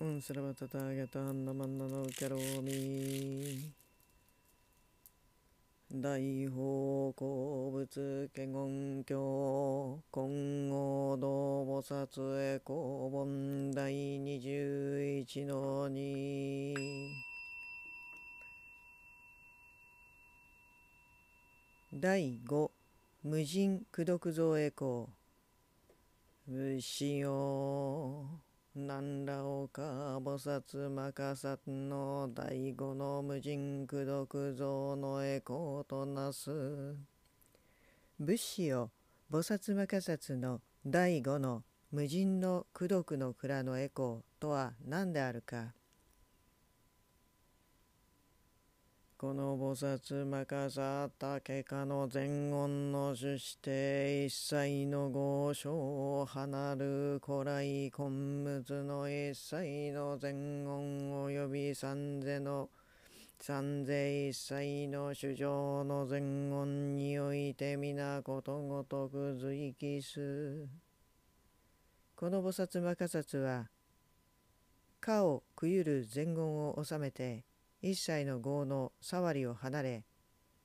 うんすればたたげたあんなまんなのローミー大宝鉱物華厳経金剛道菩薩へ公文第二十一の二第五無人駆毒造栄こ。無しよ何らおか菩薩かさつの第五の無人功毒像の栄光となす。仏師を菩薩かさつの第五の無人の功毒の蔵の栄光とは何であるか。この菩薩任かさたけかの前言の主して一切の合唱を離る古来根仏の一切の前言及び三世の三世一切の主情の前言において皆ことごとく随記す。この菩薩任かつは、かをくゆる前言を収めて、一切の業の触りを離れ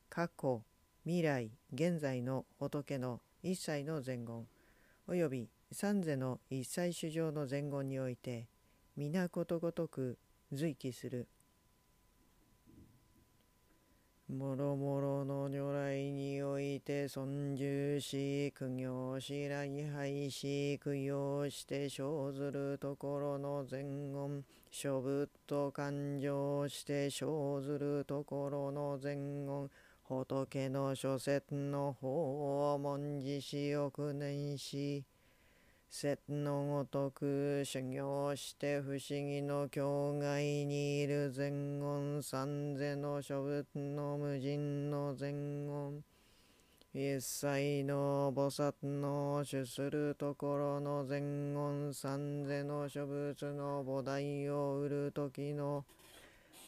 過去未来現在の仏の一切の前言および三世の一切主上の前言において皆ことごとく随記する。もろもろの如来において尊重し苦行し来拝し供養して生ずるところの前言諸仏と勘定して生ずるところの前言仏の諸説の法を文字し翌年し説のごとく修行して不思議の境外にいる前言三世の諸仏の無人の前言一切の菩薩の主するところの前音三世の諸仏の菩提を売る時の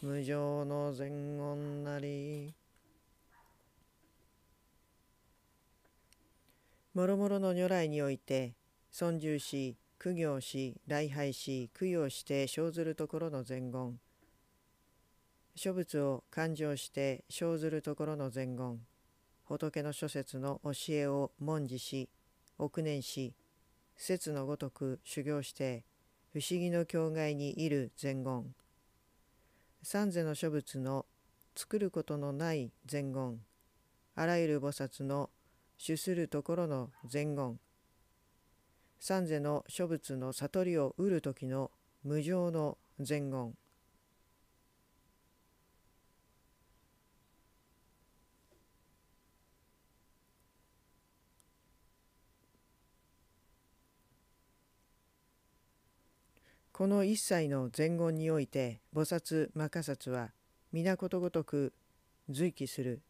無常の前音なり。もろもろの如来において尊重し苦行し礼拝し供養して生ずるところの前言諸仏を勘定して生ずるところの前言仏の諸説の教えを文字し億年し説のごとく修行して不思議の境界にいる禅言三世の諸仏の作ることのない禅言あらゆる菩薩の主するところの禅言三世の諸仏の悟りを得る時の無常の禅言この一切の前言において菩薩摩诃薩は皆ことごとく随記する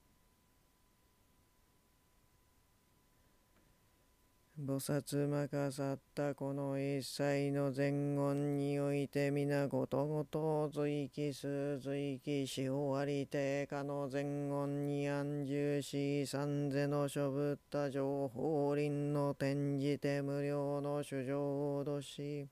菩薩摩かさったこの一切の前言において皆ことごとを随記す随記し終わり定下の前言に安住し三世のぶった情報輪の転じて無料の主情を脅し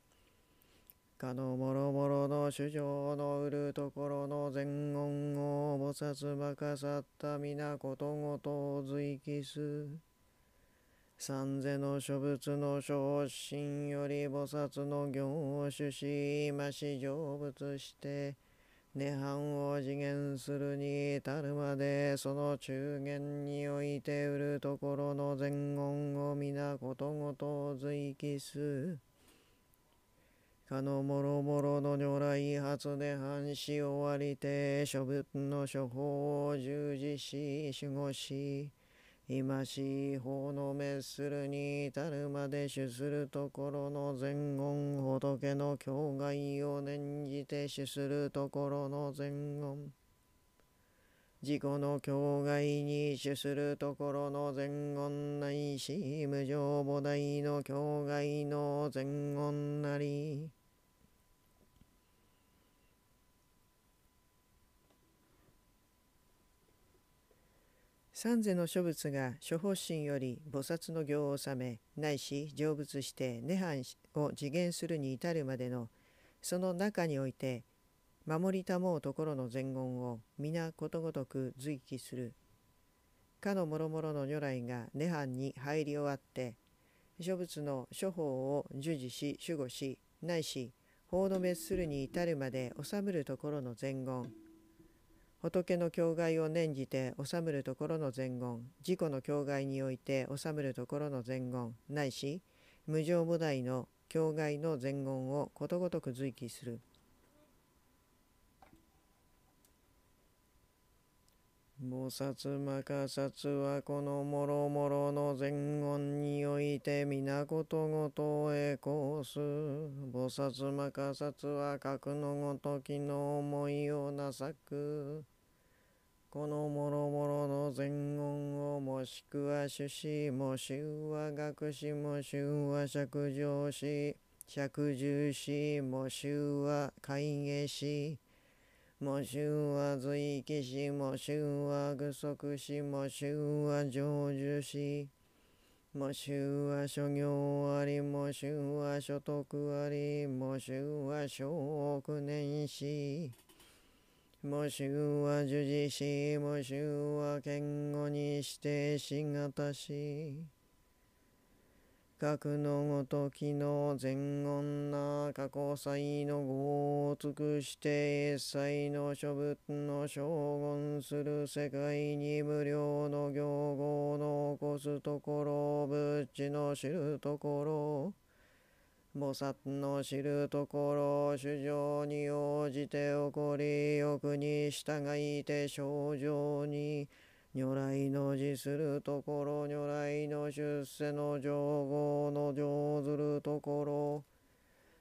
かのもろもろの主情の売るところの全言を菩薩ばかさった皆ことごとを随記す。三世の諸仏の昇進より菩薩の行を主し今し成仏して、涅槃を次元するに至るまでその中元において売るところの全言を皆ことごとを随記す。かのもろもろの如来発で半死終わりて諸仏の処方を従事し守護し今し法の滅するに至るまで主するところの前言仏の境外を念じて主するところの前言自己の境外に主するところの前言ないし無常母提の境外の前言なり三世の諸仏が諸法神より菩薩の行を治めないし成仏して涅槃を次元するに至るまでのその中において守りたもうところの禅言を皆ことごとく随記する。かの諸々の如来が涅槃に入り終わって諸仏の諸法を従事し守護しないし法の滅するに至るまで治むるところの禅言仏の境界を念じて治むるところの前言自己の境界において治むるところの前言ないし無常菩提の境界の前言をことごとく随記する菩薩摩诃薩はこのもろもろの前言において皆ことごとへこうす。菩薩摩诃薩は格のごときの思いをなさく。このもろもろの前言をもしくは主子もしは学士もしは釈上し、釈従しもしは会下し、もしゅは随気し、もしゅは具足し、もしゅは成就し、もしゅは諸行あり、もしゅは所得あり、もしゅは諸億年し、もしゅは樹事し、もしゅは堅固にしてしがたし、学のごときの全言な過去祭の業を尽くして一切の諸仏の将軍する世界に無料の行合の起こすところ仏知の知るところ菩薩の知るところ主情に応じて起こり欲に従いて症状に如来の辞するところ如来の出世の上号の上ずるところ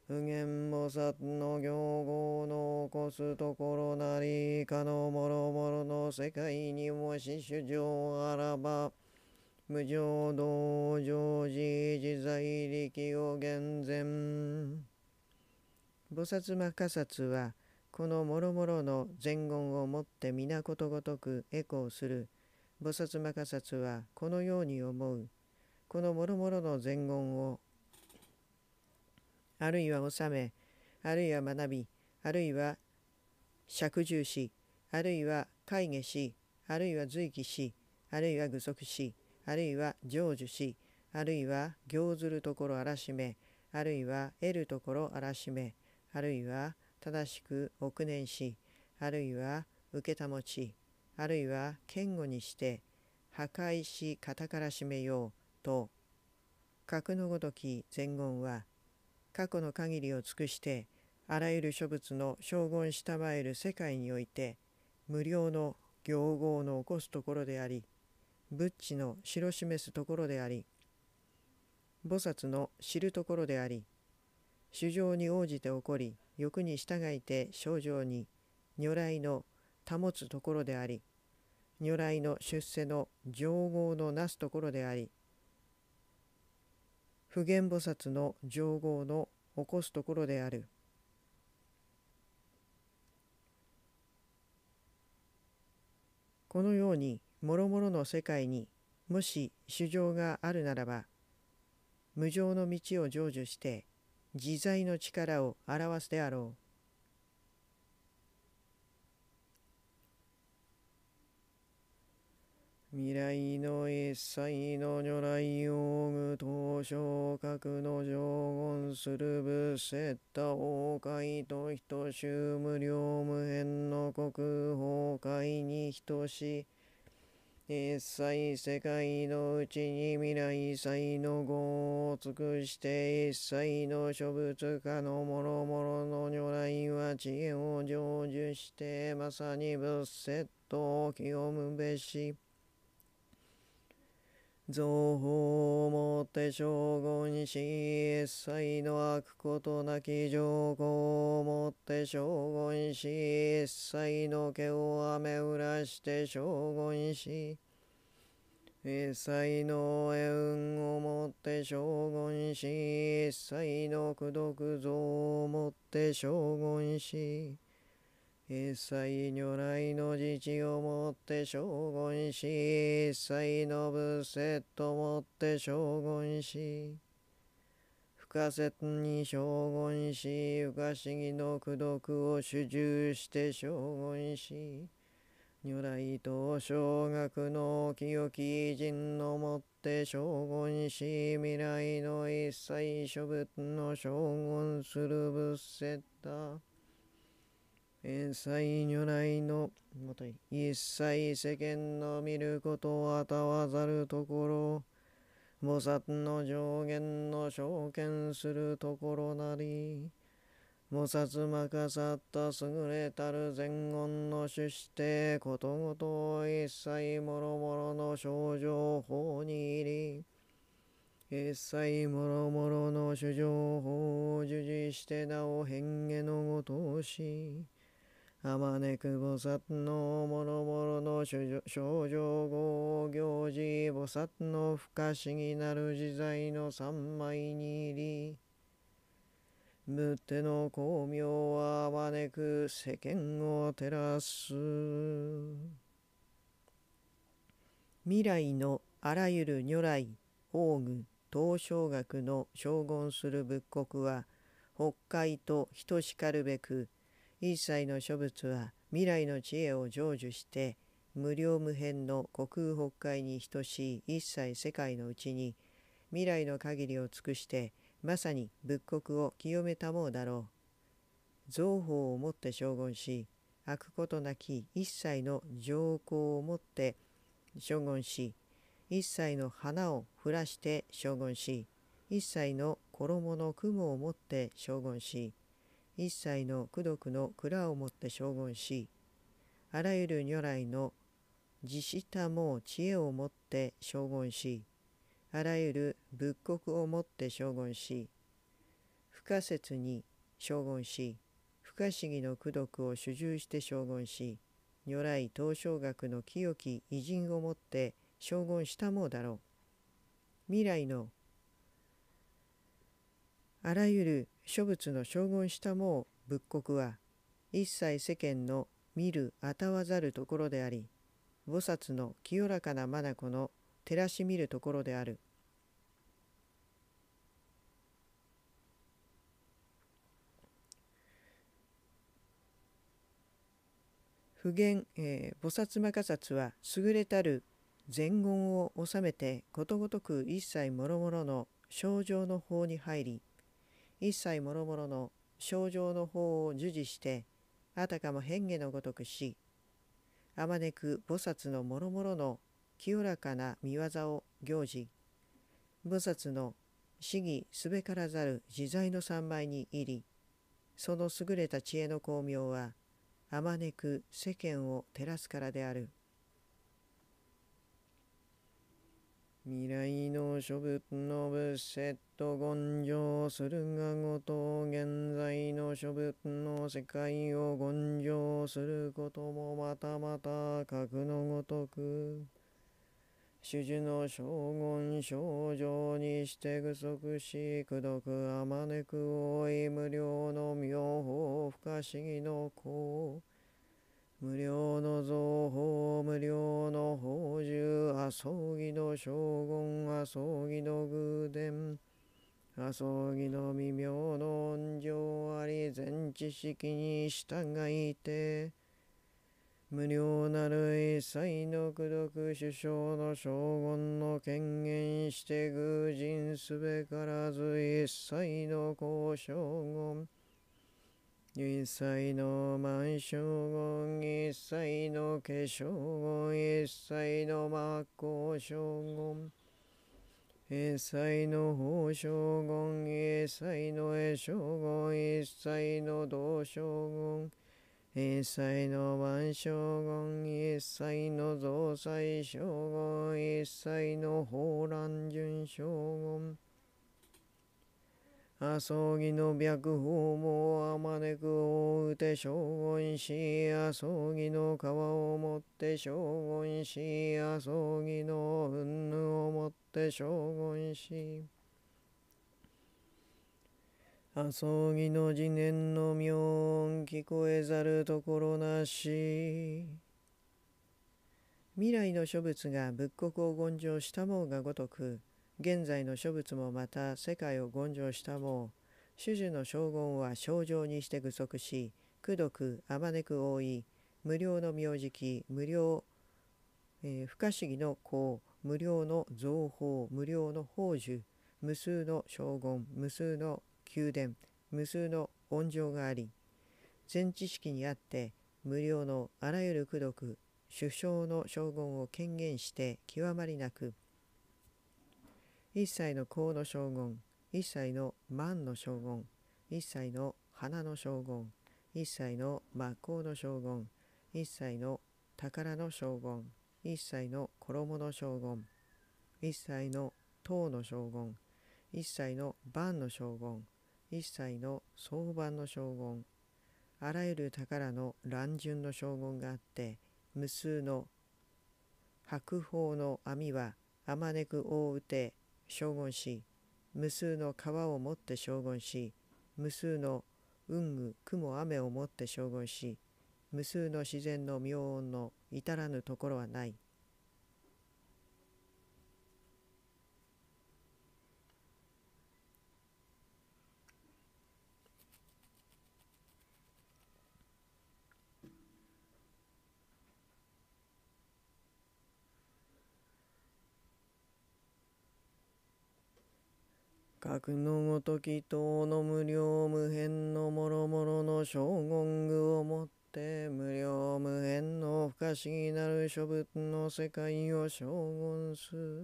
普賢菩薩の行号の起こすところなりかのもろもろの世界にもし主情あらば無常道常時自在力を厳然菩薩摩訶薩はこのもろもろの前言をもって皆ことごとくエコーする菩薩摩薩はこのように思うこのもろもろの禅言をあるいは治めあるいは学びあるいは釈従しあるいは会下しあるいは随起しあるいは具足しあるいは成就しあるいは行ずるところあらしめあるいは得るところあらしめあるいは正しく憶念しあるいは受けた持ちあるいは堅固にして破壊し型から締めようと格のごとき前言は過去の限りを尽くしてあらゆる諸物の将軍従える世界において無料の行合の起こすところであり仏知の知示すところであり菩薩の知るところであり主情に応じて起こり欲に従いて症状に如来の保つところであり如来の出世の上合のなすところであり普賢菩薩の上合の起こすところであるこのようにもろもろの世界にもし主情があるならば無常の道を成就して自在の力を表すであろう。未来の一切の如来を具等昇格の上言する仏セッ崩壊と等しゅ無量無辺の国崩壊に等し一切世界のうちに未来祭の業を尽くして一切の諸仏家の諸々の如来は知恵を成就してまさに仏セットを清むべし。造法をもって証号にし、一切の悪ことなき上皇をもって証号にし、一切の毛を雨うらして証号にし、一切の栄運をもって証号にし、一切の功徳像をもって証号にし、一切如来の自治をもって将軍し、一切の仏説ともって将軍し、不可説に将軍し、不可思議の苦毒を主従して将軍し、如来と小学の清き人のもって将軍し、未来の一切諸仏の将軍する仏説だ。遠妻如来のもと一切世間の見ることをあたわざるところ菩薩の上限の証券するところなり菩薩まかさった優れたる前言の主してことごと一切もろもろの症状法に入り一切もろもろの主情法を授事してなお変化のごとしあまねく菩薩のもろもろの症状合行事菩薩の不可思議なる自在の三枚に入り仏手の光明はあまねく世間を照らす未来のあらゆる如来法具東照学の称言する仏国は北海と等しかるべく一切の諸仏は未来の知恵を成就して無量無辺の国空北海に等しい一切世界のうちに未来の限りを尽くしてまさに仏国を清めたもうだろう。造法をもって将軍し開くことなき一切の情皇をもって将軍し一切の花を降らして将軍し一切の衣の雲をもって将軍し一切の功徳の蔵をもって将軍しあらゆる如来の自死たも知恵をもって将軍しあらゆる仏国をもって将軍し不可説に将軍し不可思議の功徳を主従して将軍し如来東照学の清き偉人をもって将軍したもうだろう未来のあらゆる諸仏の将軍したもう仏国は一切世間の見るあたわざるところであり菩薩の清らかな眼の照らし見るところである。普賢、えー、菩薩摩訶薩は優れたる禅言を収めてことごとく一切もろもろの症状の法に入り一切諸々の症状の法を授受してあたかも変化のごとくしあまねく菩薩のもろの清らかな見業を行事菩薩の死義すべからざる自在の三昧に入りその優れた知恵の光明はあまねく世間を照らすからである。未来の諸仏の仏説と根性するがごと現在の諸仏の世界を根性することもまたまた格のごとく主樹の将軍症状にして具足し功徳あまねく多い無料の妙法不可思議の子無料の造法無料の宝珠、あそぎの将軍あそぎの偶伝、あそぎの微妙の恩情あり全知識に従いて無料なる一切の功徳首相の将軍の権限して偶人すべからず一切の交渉言一切の満床言一切の化粧言一切の真っ向将言一切の法将言一切の栄称言一切の道将言一切の万象言一切の増災将言一切の法乱順将言あそぎの白鵬もあまねくをうて将軍し、あそぎの皮をもって将軍し、あそぎのうんぬをもって将軍し。あそぎの次年の妙音聞こえざるところなし。未来の諸仏が仏国を言上したもがごとく、現在の諸仏もまた世界を権上したも主樹の将軍は症状にして具足し功毒あまねく覆い無料の名字記無料、えー、不可思議の功無料の造法無料の宝珠無数の将軍無数の宮殿無数の恩情があり全知識にあって無料のあらゆる功毒首相の将軍を権限して極まりなく一切の甲の将軍一切の万の将軍一切の花の将軍一切の魔法の将軍一切の宝の将軍一切の衣の将軍一切の塔の将軍一切の万の将軍一切の相番の将軍あらゆる宝の乱順の将軍があって無数の白鵬の網はあまねく覆うて将軍し無数の川をもって将軍し無数の雲雨雲雨をもって将軍し無数の自然の妙音の至らぬところはない格のごとき等の無量無辺のもろもろの将軍具をもって無量無辺の不可思議なる諸仏の世界を将言す。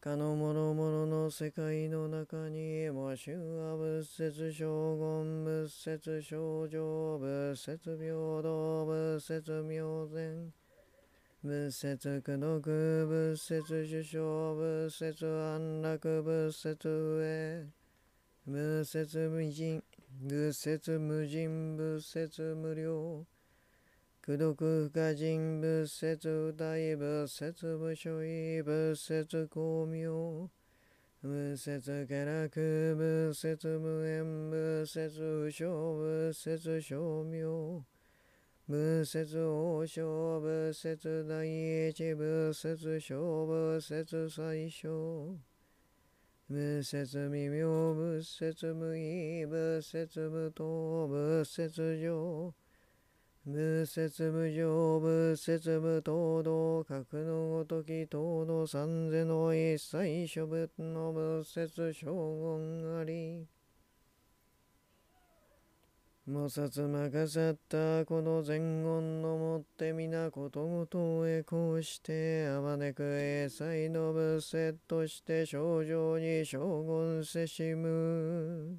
かのもろもろの世界の中にも衆は仏説将軍仏説症状仏説平等仏説明前仏説苦毒仏説受賞仏説安楽仏説上無説無人愚説無人仏説無量苦毒不可人仏説大仏説無所依仏説巧妙無説下落仏説無縁仏説不ょ。仏説正妙説王将仏説第一仏説小仏説最小無説微妙仏説無意仏説無等仏説上無説無常無説無等道格のごとき等の三世の一切諸仏の仏説将軍あり摩薩まかさったこの前言のもって皆ことごとへこうしてあまねく英才の仏説として症状に将軍せしむ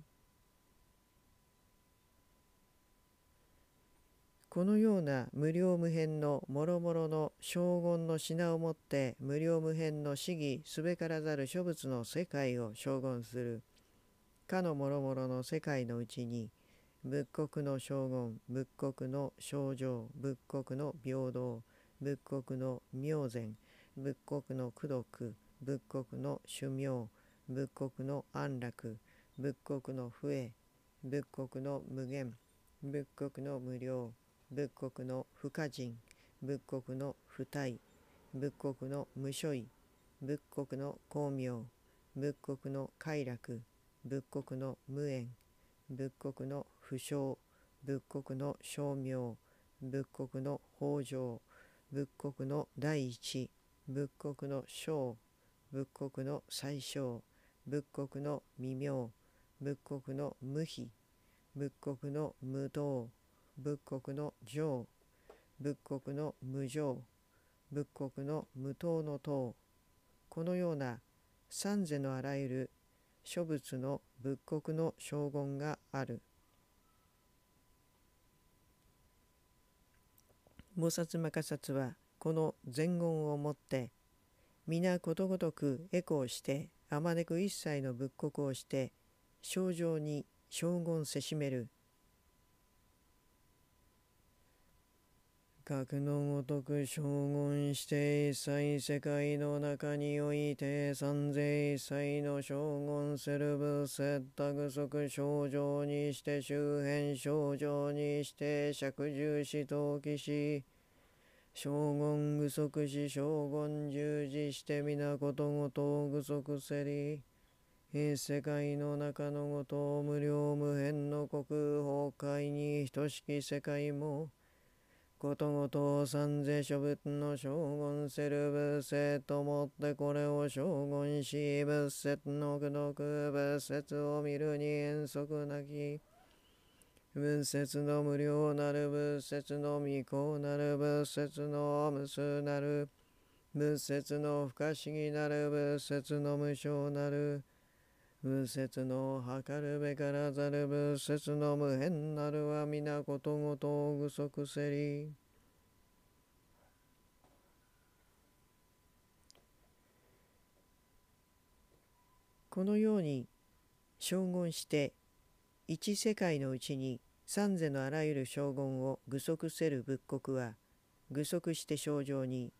このような無料無辺のもろもろの将軍の品をもって無料無辺の死義すべからざる諸仏の世界を将軍するかのもろもろの世界のうちに「仏国の将軍仏国の症状仏国の平等仏国の明前仏国の功徳仏国の修行仏国の安楽仏国の笛仏国の無限仏国の無料仏国の不可人仏国の不体仏国の無所依仏国の光明仏国の快楽仏国の無縁仏国の不詳仏国の称名仏国の北条仏国の第一仏国の小仏国の最小仏国の未明仏国の無比仏国の無道仏国の上仏国の無常仏国の無党の党このような三世のあらゆる諸仏の仏国の将軍がある。菩薩摩薩はこの前言をもって皆ことごとくエコーしてあまねく一切の仏国をして症状に将言せしめる格のごとく将言して一切世界の中において三世一切の将軍セルブセッタ足症状にして周辺症状にして借住し投機し将軍具足し将軍従事して皆ことごと具足せり世界の中のごと無量無辺の国崩壊に等しき世界もことごと三世諸仏の将軍セル仏性ともってこれを将軍し仏説の苦毒仏説を見るに遠足なき仏説の無料なる仏説の未行なる仏説の無数なる仏説の不可思議なる仏説の無償なる仏説の計るべからざる仏説の無変なるは皆ことごと具足せり。このように称言して一世界のうちに三世のあらゆる将軍を具足せる仏国は具足して症状に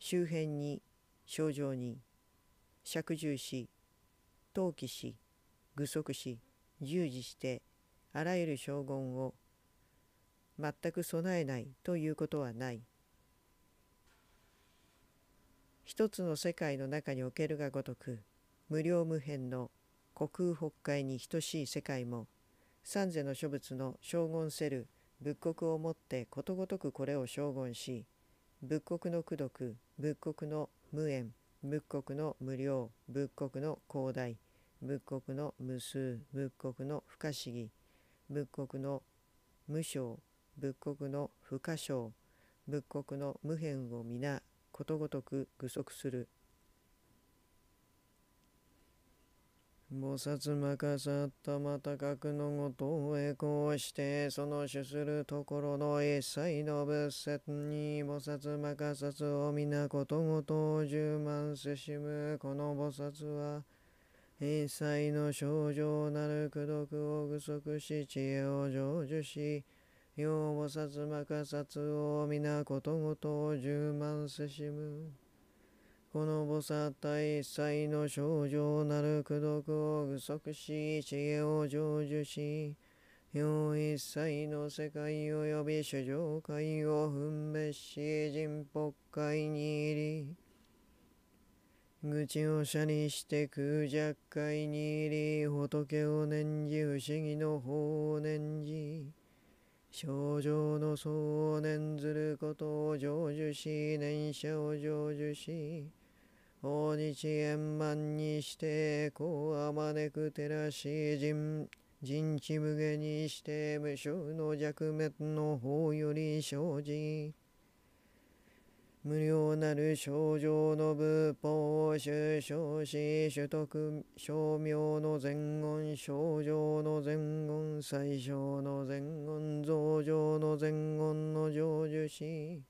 周辺に症状に釈従し投機し具足し従事してあらゆる将軍を全く備えないということはない一つの世界の中におけるがごとく無量無辺の虚空北海に等しい世界も三世の諸仏の将軍せる仏国をもってことごとくこれを将軍し仏国の功徳仏国の無縁仏国の無量仏国の広大仏国の無数仏国の不可思議仏国の無償仏国の不可償仏国の無辺を皆ことごとく具足する菩薩任かさったまた格のごとへこうしてその主するところの一切の仏説に菩薩任かさつを皆ことごとを充満せしむこの菩薩は一切の症状なる苦毒を具足し知恵を成就し要菩薩摩かつを皆ことごとを十万せしむこの菩薩大一切の症状なる苦毒を具足し知恵を成就しよう一切の世界及び諸上界を分別し人北海に入り愚痴を者にして空若海に入り仏を念じ不思議の法を念じ症状の相を念ずることを成就し念者を成就し法日円満にして子あまねく照らし人人知無下にして無償の弱滅の方より生じ無料なる症状の仏法を修正し、取得、称名の前言、症状の前言、最小の前言、増上の前言の成就し、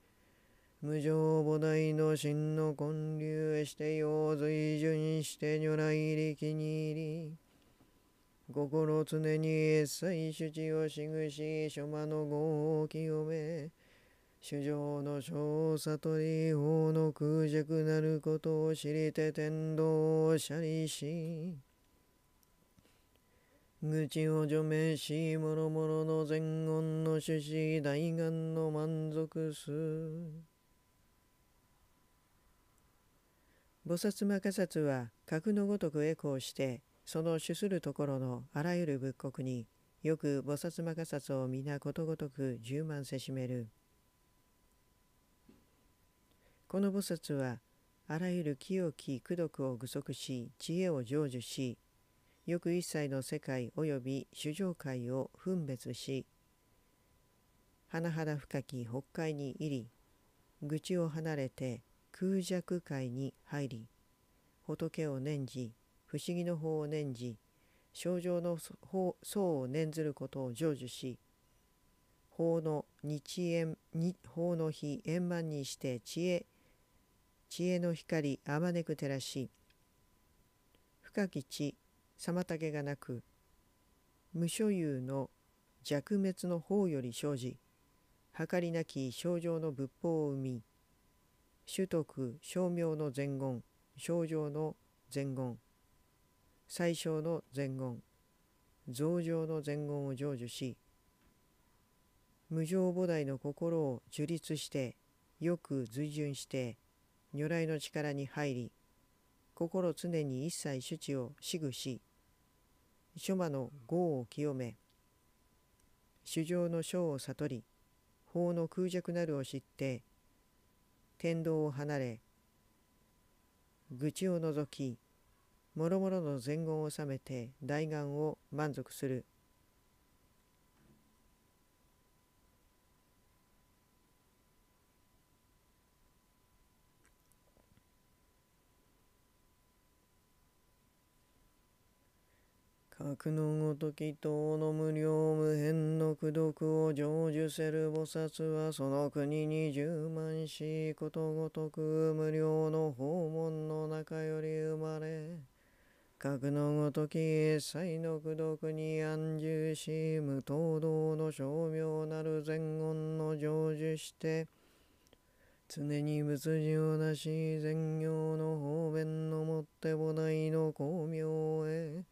無常母提の真の建立して用随順して如来力に入り、心常に一切主治をしぐし、諸魔の業を清め、衆生の小悟り法の空弱なることを知りて天道を斜利し愚痴を除名し諸々の前言の趣旨大願の満足す菩薩摩仮薩は格のごとくエコーしてその主するところのあらゆる仏国によく菩薩摩仮薩を皆ことごとく充満せしめる。この菩薩はあらゆる清き功徳を具足し知恵を成就し翌一切の世界及び主生界を分別し甚だ深き北海に入り愚痴を離れて空弱界に入り仏を念じ不思議の法を念じ症状の層を念ずることを成就し法の日縁法の日円満にして知恵知恵の光あまねく照らし深き地妨げがなく無所有の弱滅の方より生じ計りなき症状の仏法を生み主徳称名の前言症状の前言最小の前言増上の前言を成就し無常菩提の心を樹立してよく随順して如来の力に入り心常に一切主知を死ぐし諸魔の業を清め主生の書を悟り法の空弱なるを知って天道を離れ愚痴を除きもろもろの前言を収めて大願を満足する。悪のごとき等の無料無辺の苦毒を成就せる菩薩はその国に充満しことごとく無料の訪問の中より生まれ格のごとき切の苦毒に安住し無等道の称名なる前言の成就して常に仏事をなし善行の方便のもって母内の光明へ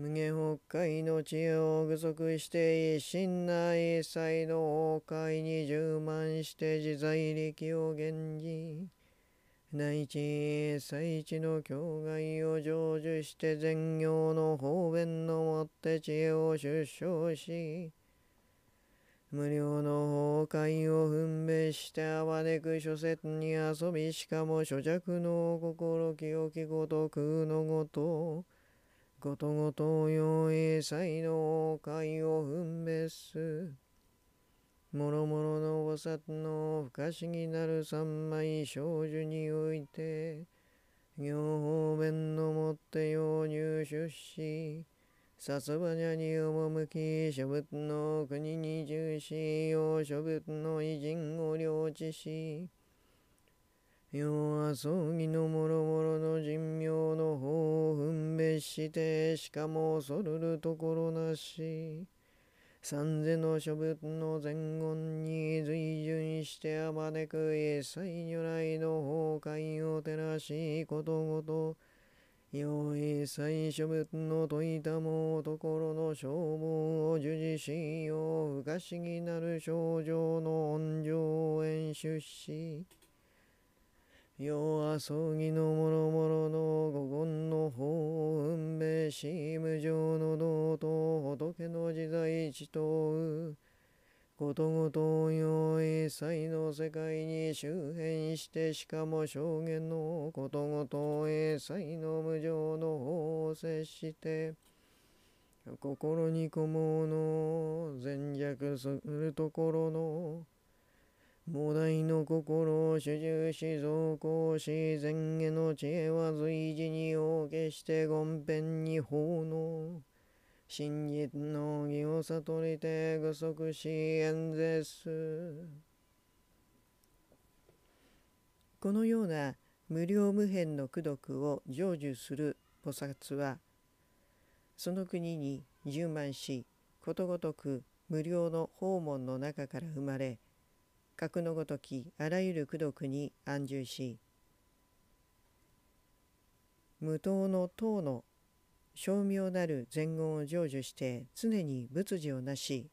無限北海の知恵を具足して一心内の崩壊に充満して自在力を現じ内地最地の境外を成就して善行の方便のもって知恵を出生し無料の崩壊を分別してあわく諸説に遊びしかも諸弱の心清きごと空のごとことごと用意才能解を分別もろもろの菩薩の不可思議なる三枚少女において行方便のもって用入手しさすばにゃに赴き諸仏の国に従視用諸仏の偉人を領地し夜遊ぎのもろろの人名の方を分別してしかも恐るるところなし三世の諸仏の前言に随順してあまねく一切如来の崩壊を照らしことごとよい最初物の解いたもところの消防を受事しよう不可思議なる症状の恩情を演出し夜遊ぎのもろもろの五言の法運命し無常の道と仏の自在地とうことごと用一祭の世界に周辺してしかも証言のことごとえ、祭の無常の法を接して心にこもの善弱するところの菩提の心を主従し造行し前への知恵は随時にをけして権遍に奉納真実の義を悟りて具足し演説すこのような無料無辺の功徳を成就する菩薩はその国に充満しことごとく無料の訪問の中から生まれ格のごときあらゆる功徳に安住し無党の党の称名なる前言を成就して常に仏事をなし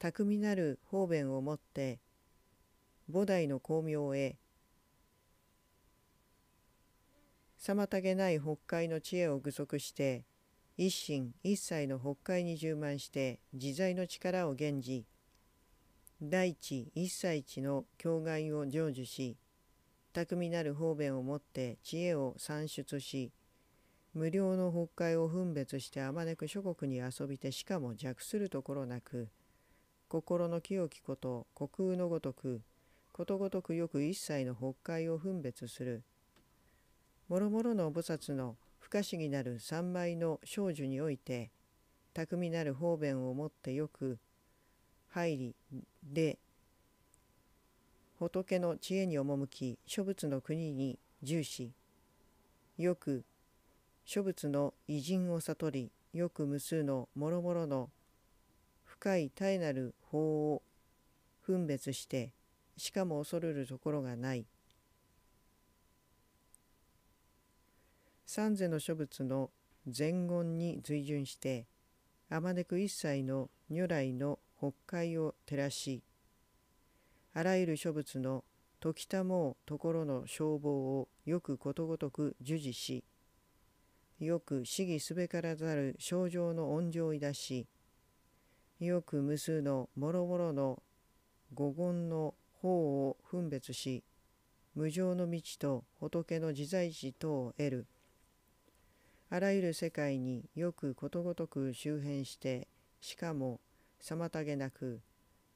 巧みなる方便をもって菩提の光明を得妨げない北海の知恵を具足して一心一切の北海に充満して自在の力を現じ大地一切地の境外を成就し巧みなる方便をもって知恵を算出し無料の北海を分別してあまねく諸国に遊びてしかも弱するところなく心の清きこと虚空のごとくことごとくよく一切の北海を分別するもろもろの菩薩の不可思議なる三昧の少女において巧みなる方便をもってよく入りで仏の知恵に赴き諸仏の国に重視よく諸仏の偉人を悟りよく無数の諸々の深い絶えなる法を分別してしかも恐るるところがない三世の諸仏の前言に随順してあまねく一切の如来の北海を照らしあらゆる諸物の時たもうところの消防をよくことごとく授事しよく市議すべからざる症状の恩情を出しよく無数のもろもろの五言の法を分別し無常の道と仏の自在地等を得るあらゆる世界によくことごとく周辺してしかも妨げなく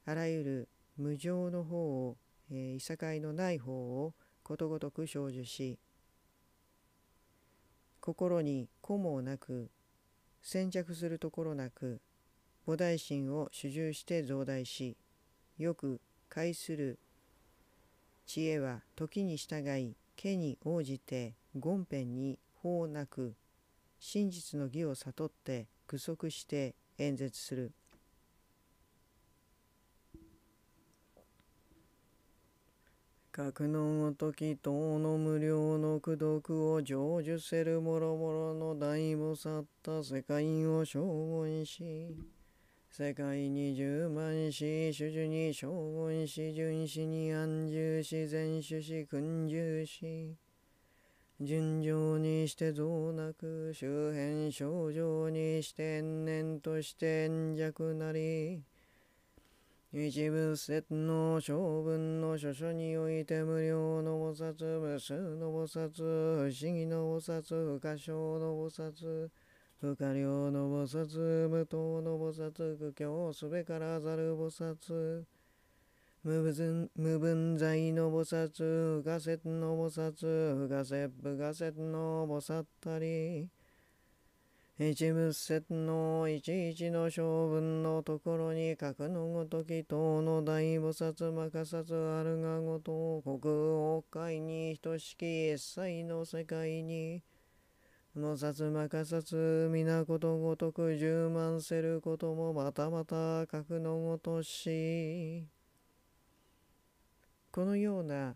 あらゆる無常の方を、えいさかいのない方をことごとく生じし心に鼓もなく先着するところなく菩提心を主従して増大しよく介する知恵は時に従い家に応じて権遍に法なく真実の義を悟って具足して演説する格のごとき等の無料の功徳を成就せるもろもろの大菩薩た世界を称言し、世界に充満し、主樹に称言し、純子に安住し、全種し、君住し、純情にして増なく、周辺症状にして延々として炎弱なり、一部説の将分の書書において無料の菩薩、無数の菩薩、不思議の菩薩、不可証の菩薩、不可量の菩薩、無等の菩薩、苦境すべからざる菩薩、無分無分在の菩薩、不可説の菩薩、不可説、不可説の菩薩たり、一無説の一一の性分のところに格のごとき等の大菩薩任さずあるがごと国王会に等しき一切の世界に菩薩任さず皆ことごとく充満せることもまたまた格のごとしこのような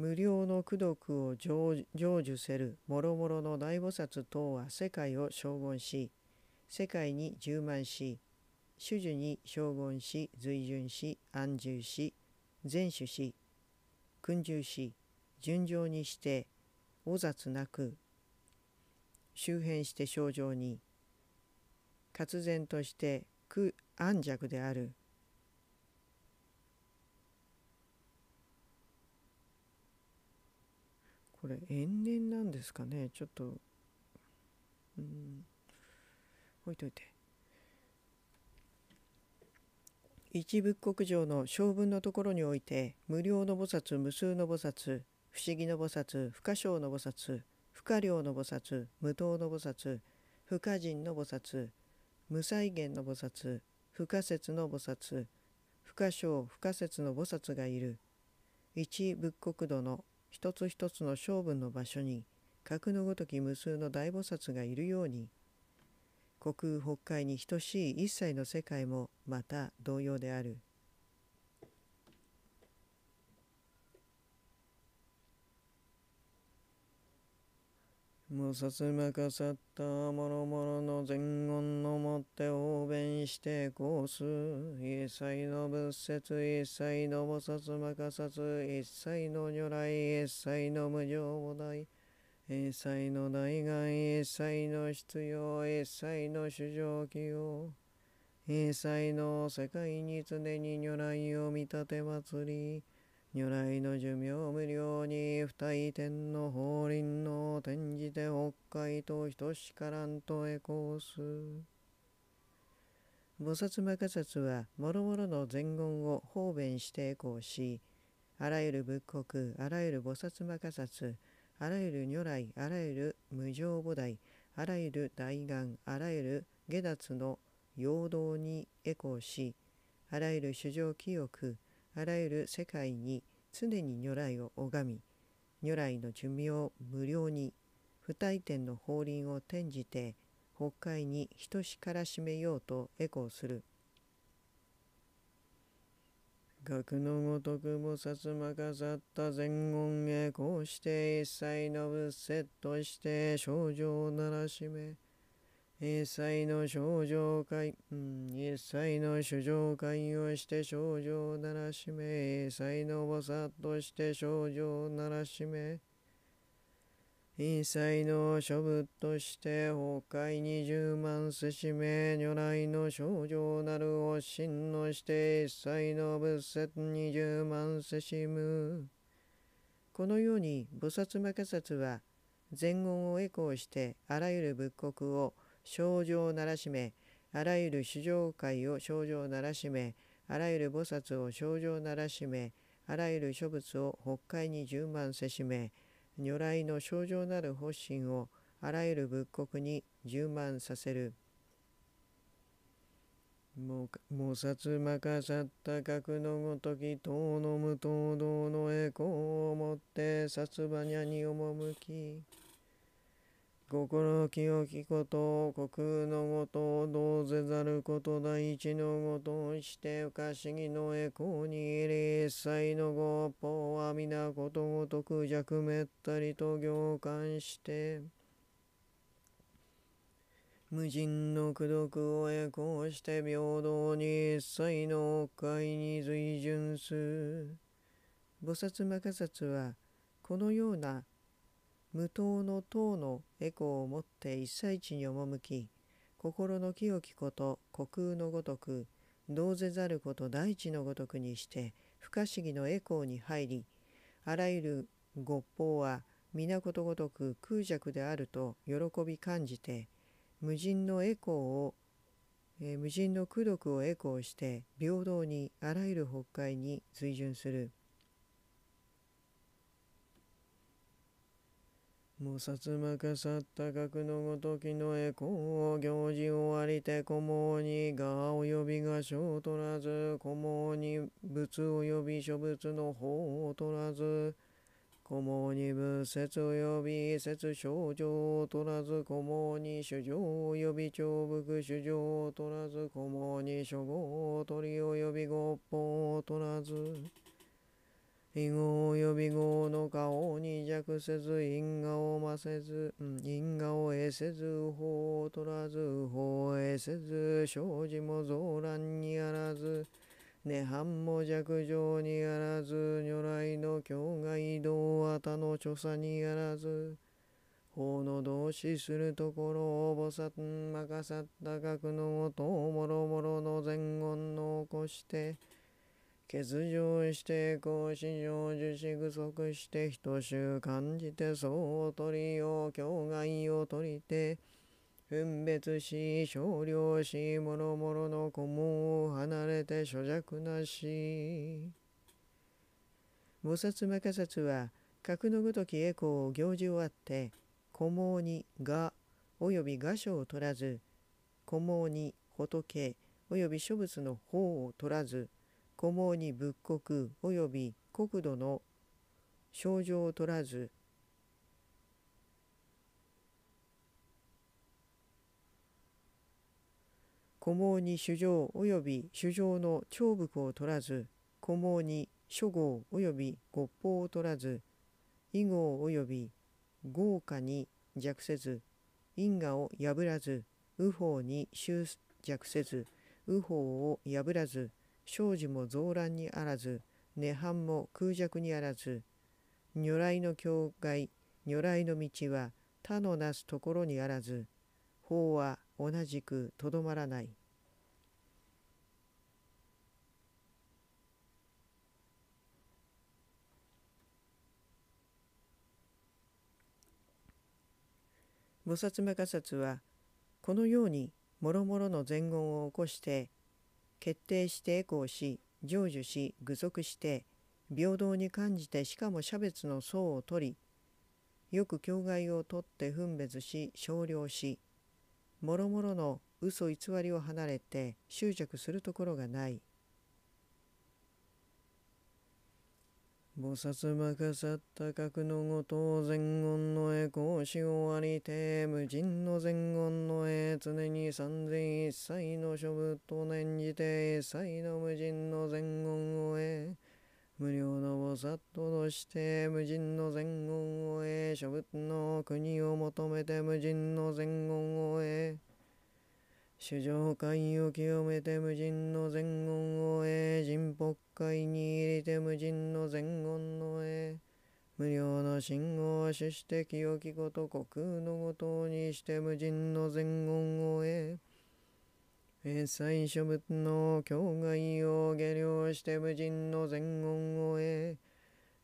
無料の功徳を成就せる諸々の大菩薩等は世界を称言し世界に充満し主樹に称言し随順し安住し善守し訓住し順情にしてお雑なく周辺して症状に滑然として苦安弱であるこれ延年なんですかねちょっとうん置いといて一仏国上の将軍のところにおいて無料の菩薩無数の菩薩不思議の菩薩不可笑の菩薩不可量の菩薩無糖の菩薩不可人の菩薩無再現の菩薩不可説の菩薩不可笑不可説の菩薩がいる一仏国土の一つ一つの勝負の場所に格のごとき無数の大菩薩がいるように国空北海に等しい一切の世界もまた同様である。菩薩すまかさったもろもろの前言のもって応弁してこうす。一切の仏説、一切の菩薩まかさつ、一切の如来、一切の無常菩提、一切の大願、一切の必要、一切の主情起用。一切の世界に常に如来を見立て祭り。如来の寿命無料に不退天の法輪の転じて北海と等しからんとエコーす。菩薩摩仮薩はもろもろの前言を方便してエコーし、あらゆる仏国、あらゆる菩薩摩仮薩、あらゆる如来、あらゆる無常菩提、あらゆる大願、あらゆる下脱の陽動にエコーし、あらゆる主情記憶、あらゆる世界に常に如来を拝み如来の寿命無料に不退転の法輪を転じて北海に等しからしめようとエコーする学のごとく菩薩まかざった禅言へこうして一切の仏説として症状をならしめの症状会、一切の主情会をして症状ならしめ、一切の菩薩として症状ならしめ、一切の諸仏として崩壊二十万すしめ、如来の症状なるを真のして一切の仏説二十万すしむ。このように菩薩摩説は、前言をエコーしてあらゆる仏国を症状をならしめあらゆる主情界を症状をならしめあらゆる菩薩を症状をならしめあらゆる諸仏を北海に充満せしめ如来の症状なる発心をあらゆる仏国に充満させる。も菩薩任かさった格のごとき等の無堂道の栄光をもって薩摩にゃに赴き。心清きこと、国のごと、どうぜざること第一のごとして、不可思議の栄光に一切のご法は皆ことごとく弱めったりと行間して、無人の功徳を栄光して平等に一切の会に随順す。菩薩摩薩はこのような無党の塔のエコーをもって一切地に赴き心の清きこと虚空のごとく同ぜざること大地のごとくにして不可思議のエコーに入りあらゆる合法は皆ことごとく空弱であると喜び感じて無人のエコーを、え無人の功徳をエコーして平等にあらゆる北海に随順する。無殺幕去った格のごときの栄光を行事をありて小毛にが及びがを取らず小毛に仏及び諸仏の法を取らず小毛に仏説及び説症状を取らず小毛に主情及び長仏主情を取らず小毛に諸語を取り及び合法を取らず非合予備合の顔に弱せず因果をませず因果を得せず法を取らず法を得せず生じも増乱にあらず涅槃も弱情にあらず如来の境外道あたの著作にあらず法の同志するところを菩薩任さった学のごともろもろの前言の起こして欠場して孔子上樹し具足して人衆感じてを取りよう境外を取りて分別し少量し諸々の顧問を離れて諸弱なし無説無仮説は格のごとき栄光を行事終わって顧問にがおよび画書を取らず顧問に仏および諸仏の法を取らず古毛に仏国及び国土の症状を取らず古毛に主上及び主上の長伏を取らず古毛に諸号及び国法を取らず以号及び豪華に弱せず因果を破らず右方に執弱せず右方を破らず生事も増乱にあらず涅槃も空弱にあらず如来の境界如来の道は他のなすところにあらず法は同じくとどまらない。菩薩摩薩はこのようにもろもろの伝言を起こして決定してエコーし成就し具足して平等に感じてしかも差別の層を取りよく境外を取って分別し少量しもろもろの嘘偽りを離れて執着するところがない菩薩摩さ薩多格のごと前言の絵格子終わりて無人の前言の絵常に三千一歳の諸仏と念じて一切の無人の前言を得無料の菩薩として無人の前言を得諸仏の国を求めて無人の前言を得主上界を清めて無人の前言を得、人北海に入りて無人の前言の得。無料の信号を死して清きこと虚空のごとにして無人の前言を得。え最初仏の境外を下領して無人の前言を得。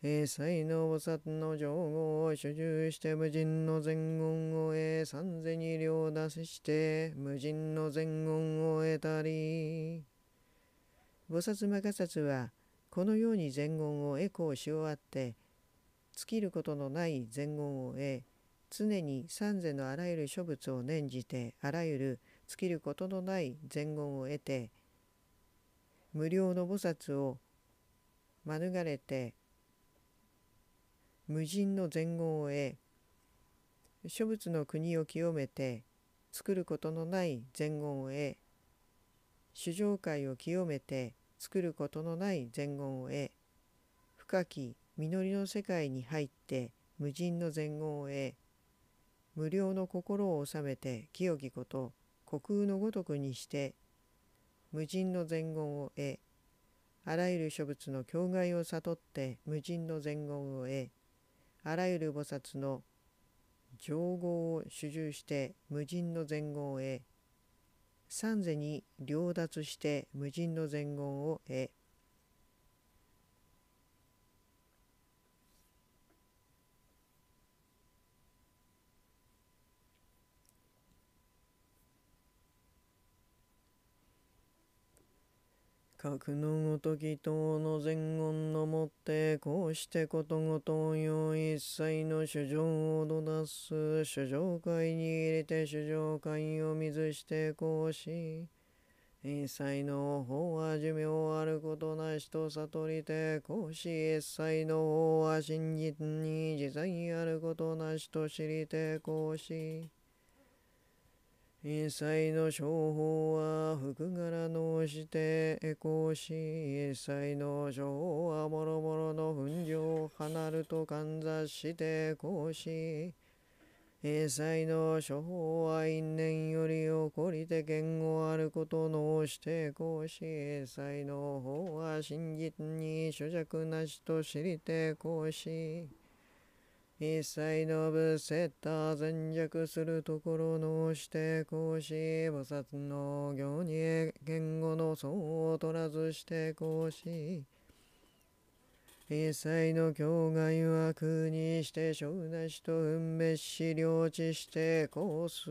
英才の菩薩の情報を所有して無人の前言を得三世に両出しして無人の前言を得たり菩薩摩訶薩はこのように前言をエコーし終わって尽きることのない前言を得常に三世のあらゆる諸物を念じてあらゆる尽きることのない前言を得て無料の菩薩を免れて無人の全業を得諸仏の国を清めて作ることのない全言を得主上界を清めて作ることのない全言を得深き実りの世界に入って無人の全言を得無料の心を収めて清きこと虚空のごとくにして無人の全言を得あらゆる諸物の境界を悟って無人の全言を得あらゆる菩薩の情合を主従して無人の前言へ三世に領奪して無人の前言を得格のごとき等の前言のもってこうしてことごとを一切の主情をどなす主情会に入れて主情会を水してこうし一切の方は寿命あることなしと悟りて、こうし一切の方は真実に自在あることなしと知りて、こうし。一切の商法は福柄のしてこうし、一切の商法はもろもろの粉上、離るとかんざしてこうし、一切の処法は因縁より起こりて言語あることのしてこうし、一切の方は真実に所着なしと知りてこうし、一切のぶセッタ全弱するところのして孔子菩薩の行に言語の相を取らずして孔子一切の境外は空にして小なしと運滅し領地してこうす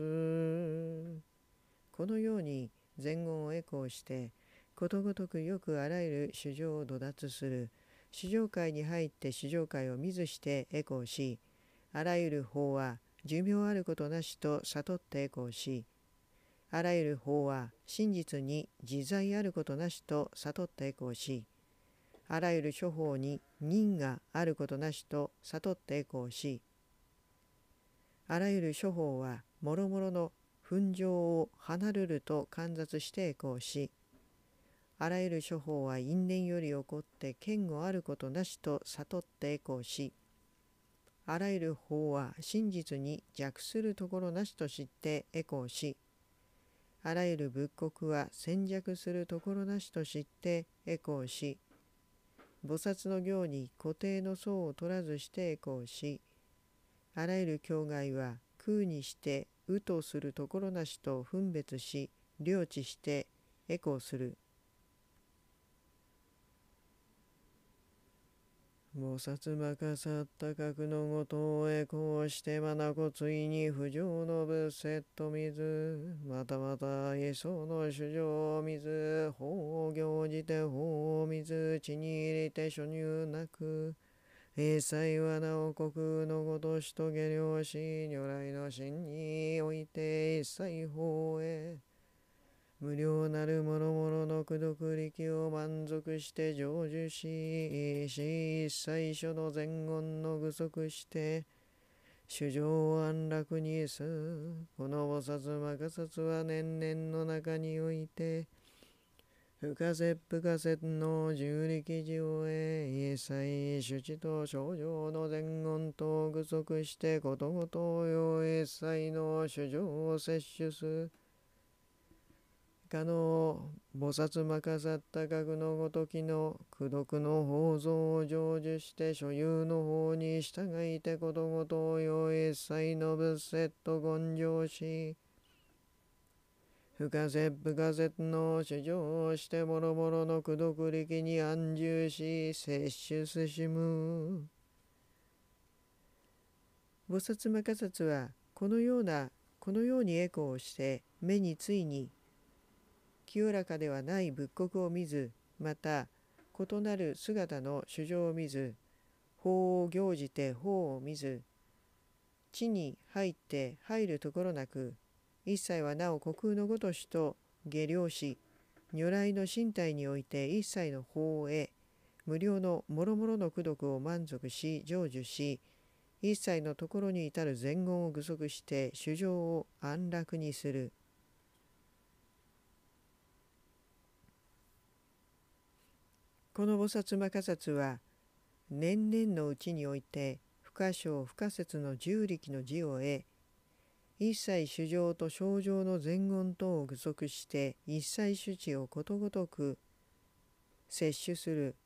このように前言をエコーしてことごとくよくあらゆる主情を土脱する。市場界に入って市場界を見ずしてエコーしあらゆる法は寿命あることなしと悟ってエコーしあらゆる法は真実に自在あることなしと悟ってエコーしあらゆる諸法に任があることなしと悟ってエコーしあらゆる諸法はもろもろの紛情を離るると観察してエコーしあらゆる処方は因縁より起こって剣悪あることなしと悟ってコーしあらゆる法は真実に弱するところなしと知って栄光しあらゆる仏国は戦弱するところなしと知って栄光し菩薩の行に固定の層を取らずして栄光しあらゆる境外は空にして「う」とするところなしと分別し領地して栄光する。菩薩馬かさった格のごとへこうしてまなこついに不浄の仏説と水またまた磯の主情水法行じて法を水地に入れて所入なく英才はなお国のごとしと下領し如来の心において一切法へ無料なる諸々の苦毒力を満足して成就し、死最初の前言の具足して、衆生を安楽にす。この菩薩摩訶薩は年々の中において、不可説不可説の重力上へ一切主地と症状の前言と具足してことごとを一切の衆生を摂取す。可能菩薩かさった格のごときの功徳の法蔵を成就して所有の方に従いてことごとを用一切の仏説と根性し不可説不可説の主張をしてもろもろの功徳力に安住し摂取すしむ菩薩摩薩はこのようなこのようにエコーをして目についに清らかではない仏国を見ずまた異なる姿の主情を見ず法を行じて法を見ず地に入って入るところなく一切はなお虚空のごとしと下領し如来の身体において一切の法を得無料の諸々の功徳を満足し成就し一切のところに至る前言を具足して主情を安楽にする。この菩薩摩仮薩は年々のうちにおいて不可笑不可説の十力の字を得一切主情と症状の前言等を具足して一切主治をことごとく摂取する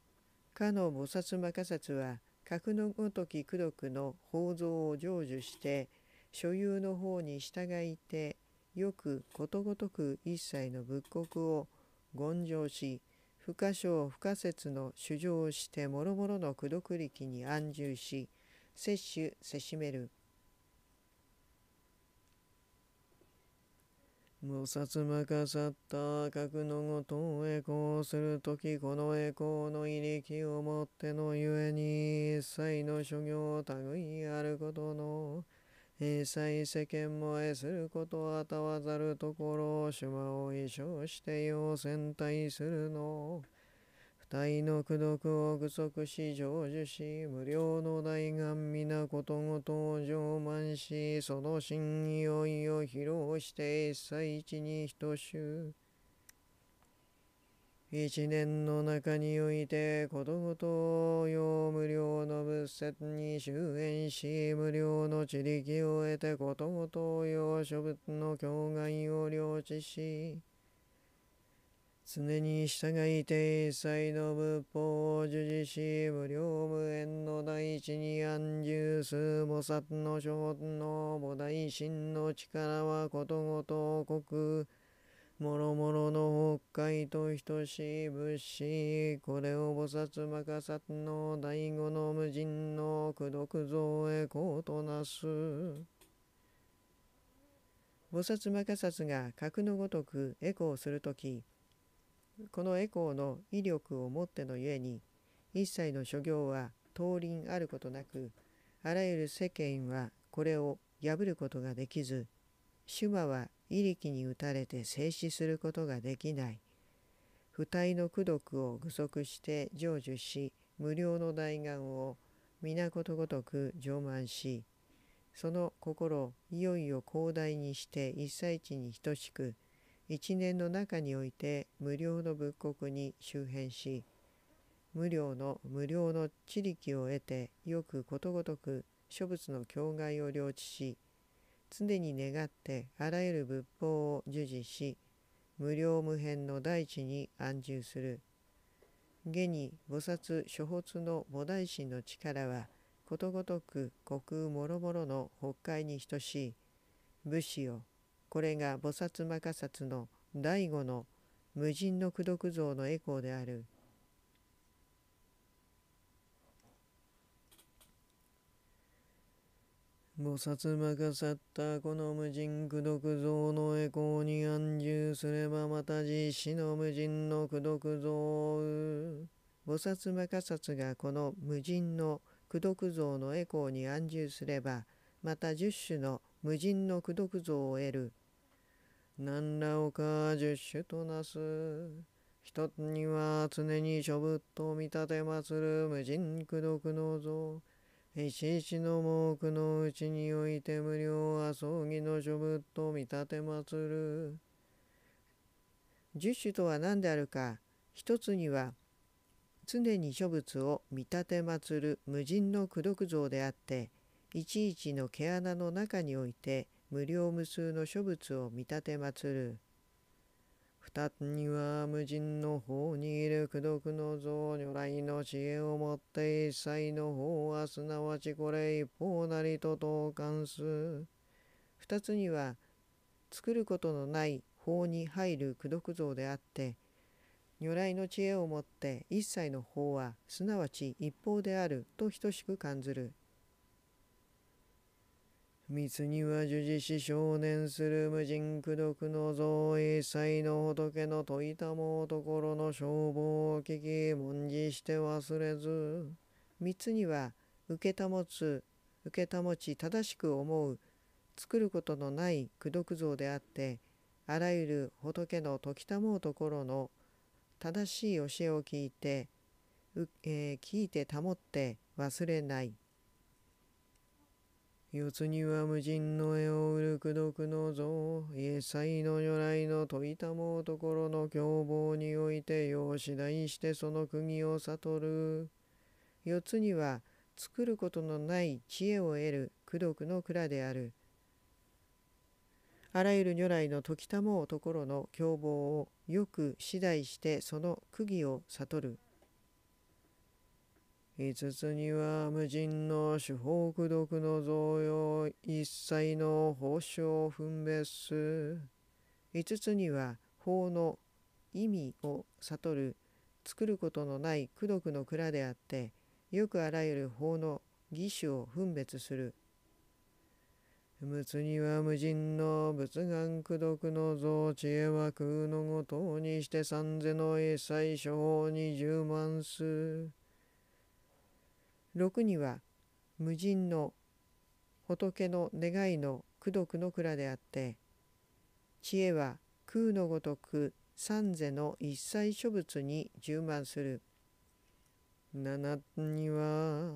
かの菩薩摩仮薩は格のごとき功徳の法蔵を成就して所有の方に従いてよくことごとく一切の仏国を権上し不可症不可説の主情をして諸々の功徳力に安住し摂取せしめる菩薩まかさった格のごとを栄光する時この栄光のり力をもってのゆえに一切の諸行を類いあることの一切世間も愛すること当たわざるところを島を衣装して要戦隊するの。二人の苦毒を具足し成就し、無料の大願皆ことごとを上満し、その真意をいを披露して一切一に等しゅう。一年の中において、ことごとよ無料の仏説に終焉し、無料の地力を得て、ことごとよ諸仏の境外を領知し、常に従いて一切の仏法を授事し、無料無縁の大地に安住す菩薩の仏の菩提心の力はことごとく、もろもろの北海と等しい物資これを菩薩摩さの醍醐の無人の功徳像へこうとなす菩薩摩薩が格のごとくエコーするときこのエコーの威力をもってのゆえに一切の諸行は当りあることなくあらゆる世間はこれを破ることができず主魔は威力に打たれて静止することができない不体の功徳を具足して成就し無料の大願を皆ことごとく上満しその心いよいよ広大にして一切地に等しく一年の中において無料の仏国に周辺し無料の無料の地力を得てよくことごとく諸仏の境外を領知し常に願ってあらゆる仏法を授持し無量無辺の大地に安住する下に菩薩諸仏の菩提心の力はことごとく虚空もろもろの北海に等しい武士よこれが菩薩摩薩の第五の無人の功徳像のエコーである。菩薩まかさったこの無人苦毒像の栄光に安住すればまた自死の無人の苦毒像菩薩摩かさつがこの無人の苦毒像の栄光に安住すればまた十種の無人の苦毒像を得る何らおか十種となす人には常に諸仏と見立てまつる無人苦毒の像石子の文句のうちにおいて無料は葬儀の序仏と見立て祭る。十種とは何であるか、一つには、常に諸仏を見立て祭る無人の功徳像であって、いちいちの毛穴の中において無料無数の諸仏を見立て祭る。二つには無人の方にいる功徳の像如来の知恵をもって一切の方はすなわちこれ一方なりと同感す。二つには作ることのない法に入る功徳像であって如来の知恵をもって一切の法はすなわち一方であると等しく感ずる。密には樹事し少年する無人苦毒の造一切の仏の問いたもところの消防を聞き文字して忘れず密には受けたもつ受けたもち正しく思う作ることのない苦毒像であってあらゆる仏の解きたもうところの正しい教えを聞いて、えー、聞いて保って忘れない四つには無人の絵を売る苦毒の像、イエサイの如来の問いたもうところの凶暴においてよう次第してその釘を悟る。四つには作ることのない知恵を得る苦毒の蔵である。あらゆる如来の時たもうところの凶暴をよく次第してその釘を悟る。五つには無人の手法苦毒の贈与一切の報酬を分別五つには法の意味を悟る作ることのない苦毒の蔵であってよくあらゆる法の義手を分別する無つには無人の仏願苦毒の像知恵は空のごとにして三世の一切諸法に十万数6には無人の仏の願いの功徳の蔵であって知恵は空のごとく三世の一切諸物に充満する。七には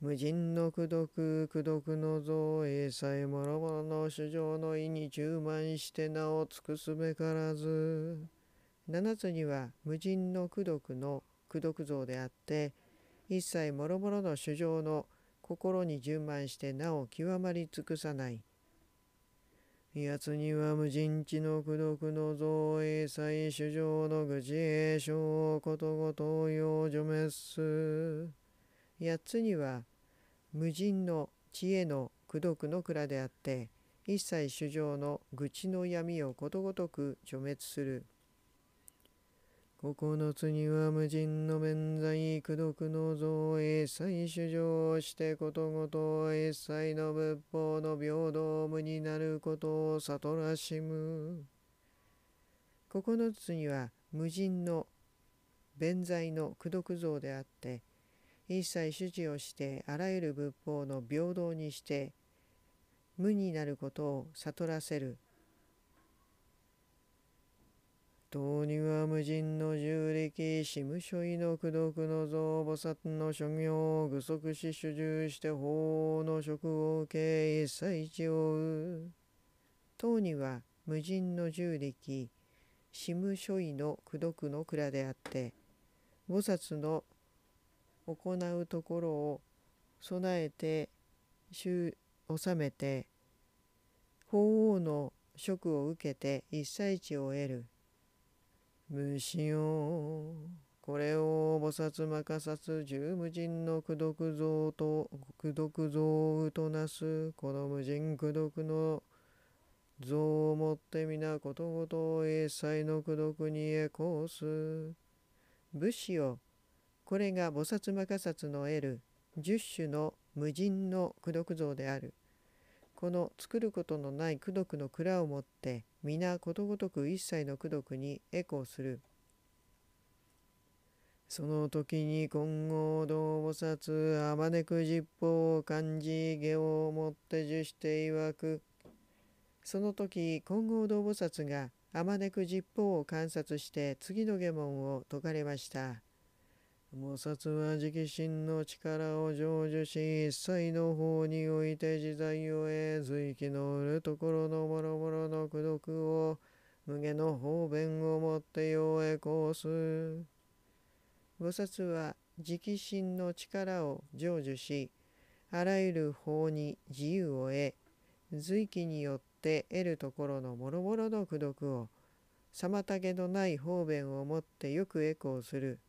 無人の功徳功徳の造営さえもろもろの主情の意に充満して名を尽くすべからず。七つには無人の功徳の功徳像であって一切もろもろの衆生の心に充満してなお極まり尽くさない。やつには無人知の功徳の造営祭主情の愚痴栄をことごと用除滅す。八つには無人の知恵の功徳の蔵であって一切主情の愚痴の闇をことごとく除滅する。九つには無人の免罪、苦毒の像、一切主張してことごと、一切の仏法の平等無になることを悟らしむ。九つには無人の弁罪の苦毒像であって、一切主治をしてあらゆる仏法の平等にして無になることを悟らせる当には無人の重力、死無所依の苦毒の像、菩薩の諸行、具足し主従して法の職を受け、一切追う。当には無人の重力、死無所依の苦毒の蔵であって、菩薩の行うところを備えて、収めて、法王の職を受けて一切地を得る。虫をこれを菩薩任かさす十無尽の苦毒像と苦毒像うとなすこの無人苦毒の像をもって皆ことごとを英才の苦毒にへこうす武士をこれが菩薩任かさつの得る十種の無人の苦毒像である。この作ることのない功徳の蔵を持って皆ことごとく一切の功徳にエコーする。その時に金剛道菩薩あまねく十方を感じ下を持って受していわくその時金剛道菩薩があまねく十方を観察して次の下門を解かれました。菩薩は直身の力を成就し、一切の方において自在を得、随気の売るところの諸々の苦毒を、無下の方便をもってようエこうす。菩薩は直身の力を成就し、あらゆる法に自由を得、随気によって得るところの諸々の苦毒を、妨げのない方便をもってよくエコーする。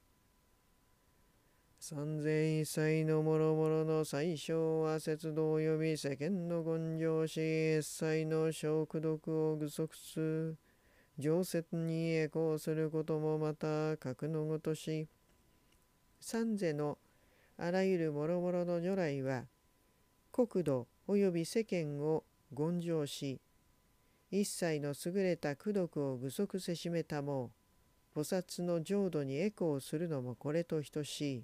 三千一歳の諸々の最小は節度及び世間の根性し、一切の消毒を具足す。常設に栄光することもまた格のごとし。三世のあらゆる諸々の如来は、国土及び世間を根性し、一切の優れた功徳を具足せしめたも、菩薩の浄土に栄光するのもこれと等しい。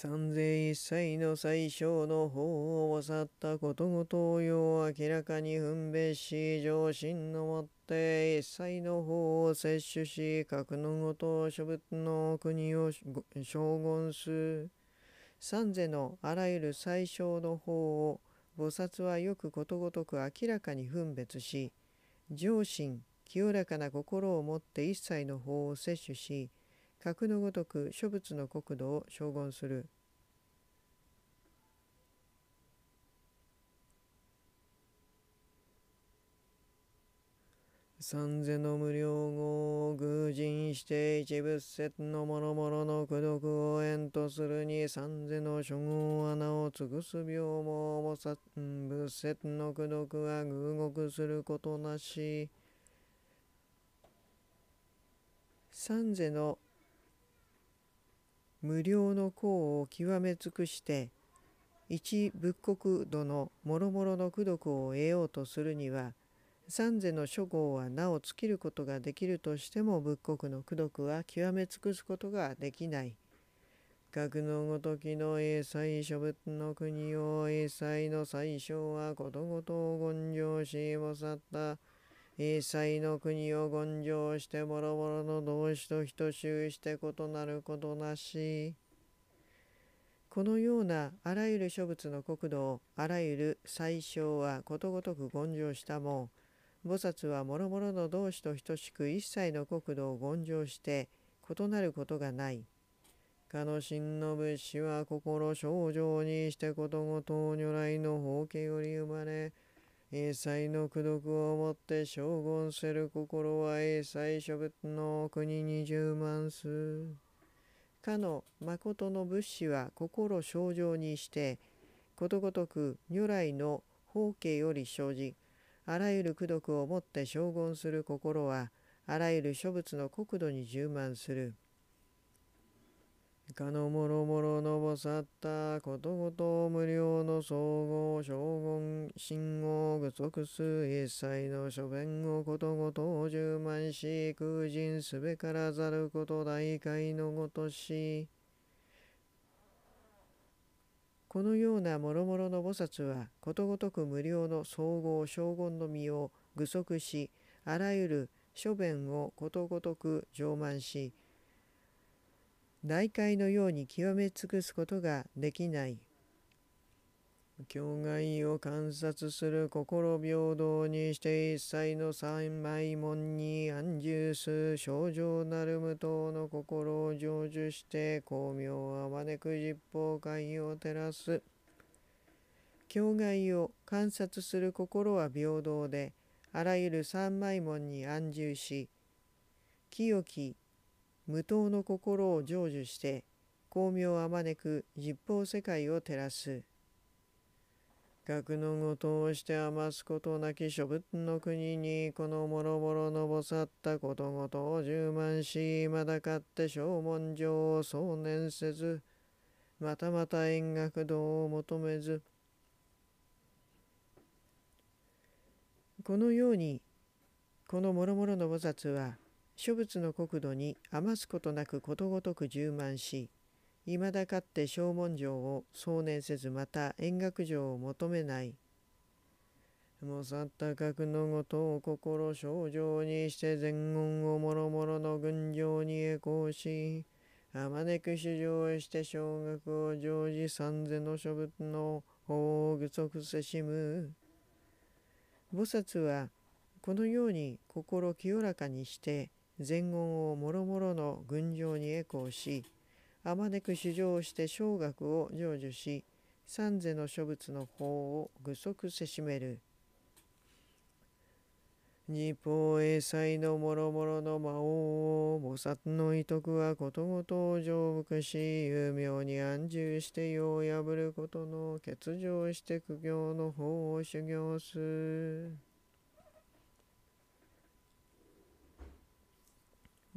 三世一切の最小の方を去ったことごとよ明らかに分別し上心のもって一切の方を摂取し格のごと諸仏の国を称言す三世のあらゆる最小の方を菩薩はよくことごとく明らかに分別し上心清らかな心をもって一切の法を摂取し格のごとく諸仏の国土を称言する。三世の無料語を偶人して一仏説の諸々の功徳を縁とするに三世の諸行穴を尽くす病も重さ仏説の功徳は偶獄することなし三世の無料の功を極め尽くして一仏国土のもろもろの功徳を得ようとするには三世の諸号はなお尽きることができるとしても仏国の功徳は極め尽くすことができない。学のごときの英才諸仏の国を英才の最小はことごとを言上し菩薩った。一切の国を権上してボロボロの同志と等しゅうして異なることなし。このようなあらゆる諸物の国土をあらゆる最小はことごとく権上したも菩薩はもろもろの同志と等しく一切の国土を権上して異なることがない。かの真の物資は心症状にしてことごと如来の法華より生まれ英才の功徳をもって称軍せる心は英才諸仏の国に充満す。かの誠の仏師は心症状にしてことごとく如来の法景より生じあらゆる功徳をもって称軍する心はあらゆる諸仏の国土に充満する。かのもろもろのぼさったことごと無料の総合将軍信号具足す一切の書弁をことごと充満し空人すべからざること大会のごとしこのようなもろもろの菩薩はことごとく無料の総合将軍の身を具足しあらゆる書弁をことごとく充満し大海のように清め尽くすことができない。境外を観察する心平等にして一切の三枚門に安住す症状なる無糖の心を成就して光明あまねく実方界を照らす。境外を観察する心は平等であらゆる三枚門に安住し清き無糖の心を成就して巧妙あまねく十方世界を照らす。学のごとをして余すことなき諸仏の国にこのもろもろのぼさったことごとを充満しまだかって正文上を想念せずまたまた円楽道を求めずこのようにこのもろもろの菩薩は諸仏の国土に余すことなくことごとく充満しいまだかって正文城を想念せずまた円楽城を求めない。もさった格のごとを心症状にして全言をもろもろの群青に栄光しあまねく主上へして小学を常時三世の諸仏の法を具足せしむ。菩薩はこのように心清らかにして全言をもろもろの群情にエコーしあまねく主張して生学を成就し三世の諸仏の法を具足せしめる日本英才のもろもろの魔王を菩薩の威徳はことごとを上伏し有名に安住して世を破ることの欠場して苦行の法を修行する。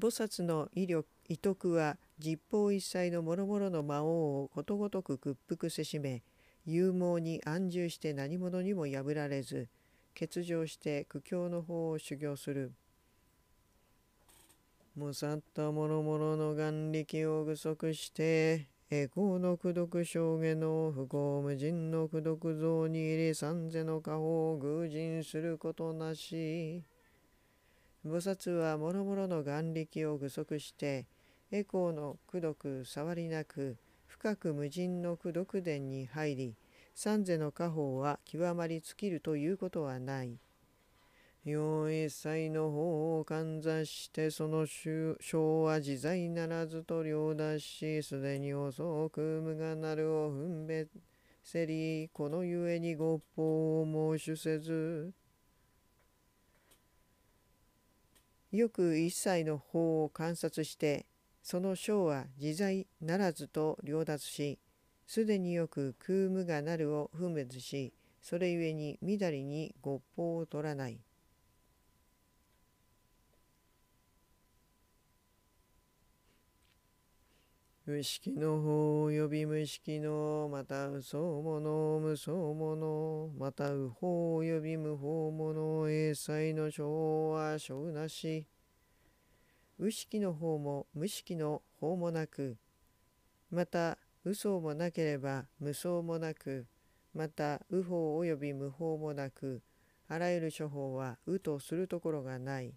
菩薩の威力威徳は十方一切の諸々の魔王をことごとく屈服せしめ勇猛に安住して何者にも破られず欠場して苦境の方を修行する。むさった諸々の眼力を具足して栄光の功徳証言の不幸無尽の功徳像に入り三世の家宝を偶人することなし。菩薩はもろもろの眼力を具足して栄光の功徳触りなく深く無尽の功徳殿に入り三世の家宝は極まり尽きるということはない。四一歳の方をかんざしてその昭和自在ならずと両出しすでに遅く無我なるを分別せりこのゆえに合法を申しせずよく一切の法を観察してその章は自在ならずと領奪しすでによく空無がなるを分別しそれゆえに緑りに合法を取らない無識の法及び無識のまた嘘もの無双の、また右法及び無法者英才の章は章なし無識の方も無識の方もなくまた嘘もなければ無双もなくまた右方及び無法もなくあらゆる処方は右とするところがない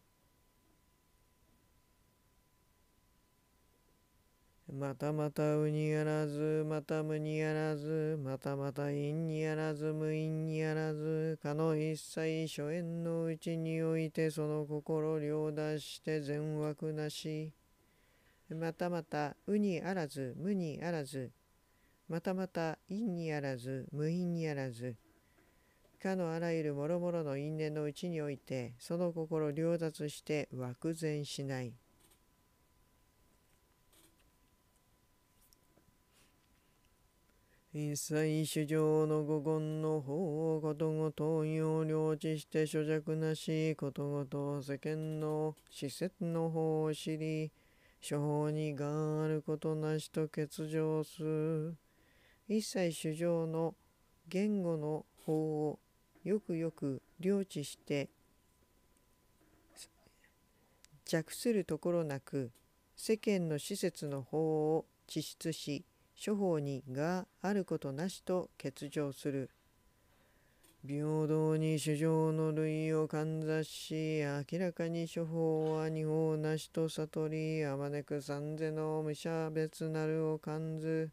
またまたうにやらず、またむにやらず、またまた陰にやらず、無陰にやらず、かの一切諸縁のうちにおいてその心両出して善悪なし。またまたうにあらず、無にあらず、またまた陰にあらず、無陰にあらず、かのあらゆる諸々の因縁のうちにおいて、その心両脱して枠善しない。一切主上の五言の方をことごとを領知して諸弱なしことごと世間の施設の方を知り諸法に願あることなしと欠場する一切主上の言語の法をよくよく領知して弱するところなく世間の施設の法を知出し諸法にがあることなしと欠場する。平等に主情の類をかんざし、明らかに処方は二法なしと悟り、あまねく三世の無者別なるを感ず。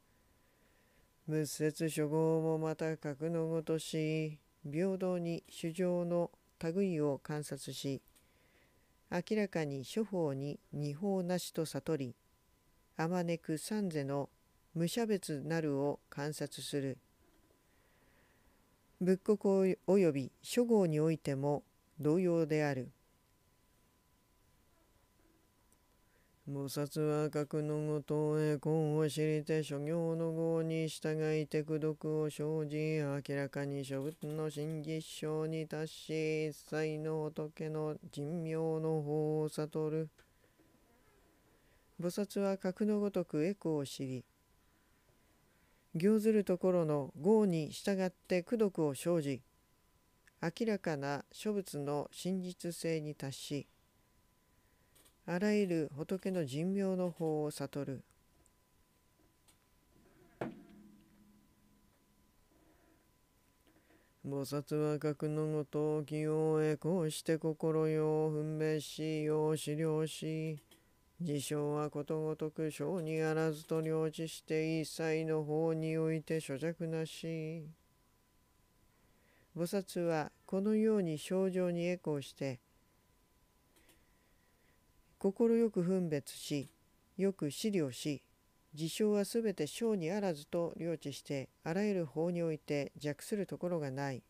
仏説諸合もまた格のごとし、平等に主情の類を観察し、明らかに諸法に二法なしと悟り、あまねく三世の無差別なるを観察する仏国および諸行においても同様である菩薩は格のごと栄光を知りて諸行の業に従いて功徳を生じ明らかに諸仏の真実性に達し一切の仏の人名の法を悟る菩薩は格のごとくエコを知り行ずるところの業に従って功徳を生じ明らかな諸仏の真実性に達しあらゆる仏の人名の法を悟る菩薩は格のごときをこうして心よを奮明しよう資料し事象はことごとく小にあらずと領知して一切の法において諸弱なし。菩薩はこのように症状にエコーして快く分別しよく思慮し事象はすべて小にあらずと領知してあらゆる法において弱するところがない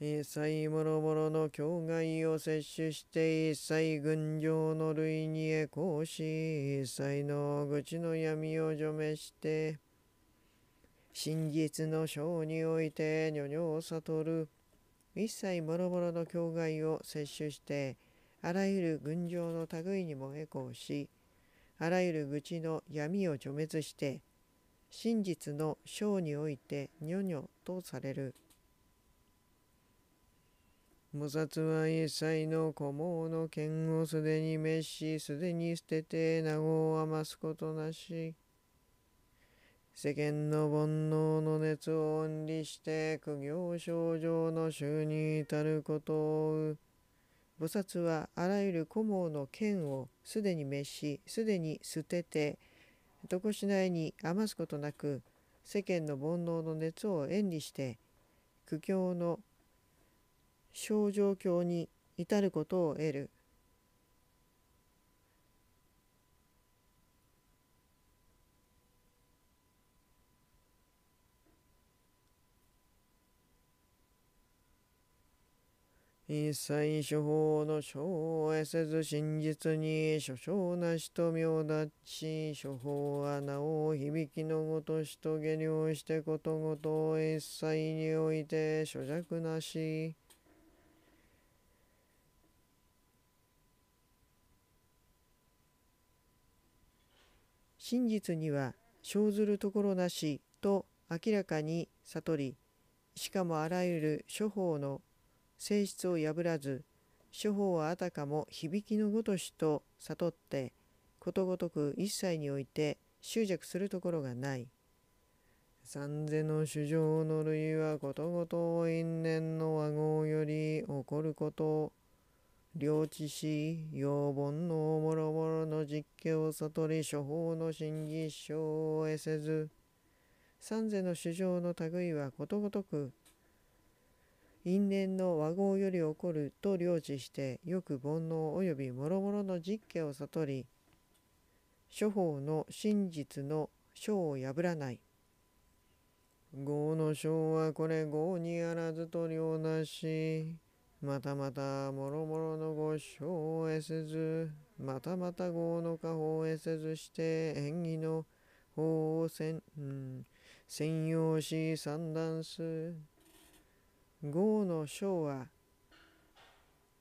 一切もろもろの境外を摂取して一切群青の類にコーし一切の愚痴の闇を除滅して真実の章において女女を悟る一切もろもろの境外を摂取してあらゆる群青の類にもコーしあらゆる愚痴の闇を除滅して真実の章において女女とされる。菩薩は一切の古毛の剣をすでに滅し、すでに捨てて、名護を余すことなし。世間の煩悩の熱を恩利して、苦行症状の衆に至ることを菩薩はあらゆる古毛の剣をすでに滅し、すでに捨てて、床しないに余すことなく、世間の煩悩の熱を遠離して、苦境の症状況に至ることを得る。一切諸法の書を得せず真実に諸生なしと妙立ち諸法はなお響きのごとしと下量してことごと一切において諸弱なし。真実には生ずるところなしと明らかに悟りしかもあらゆる諸法の性質を破らず諸法はあたかも響きのごとしと悟ってことごとく一切において執着するところがない。三世の主情の類はことごと因縁の和合より起こること領地し、要本のもろもろの実況悟り、処方の真偽証を得せず、三世の主情の類はことごとく、因縁の和合より起こると領地して、よく煩悩及びもろもろの実家を悟り、処方の真実の章を破らない。合の章はこれ合にあらずと両なし。またまたもろもろのご賞を得せずまたまたうの過法を得せずして縁起の法を専、うん、専用し三段すうの章は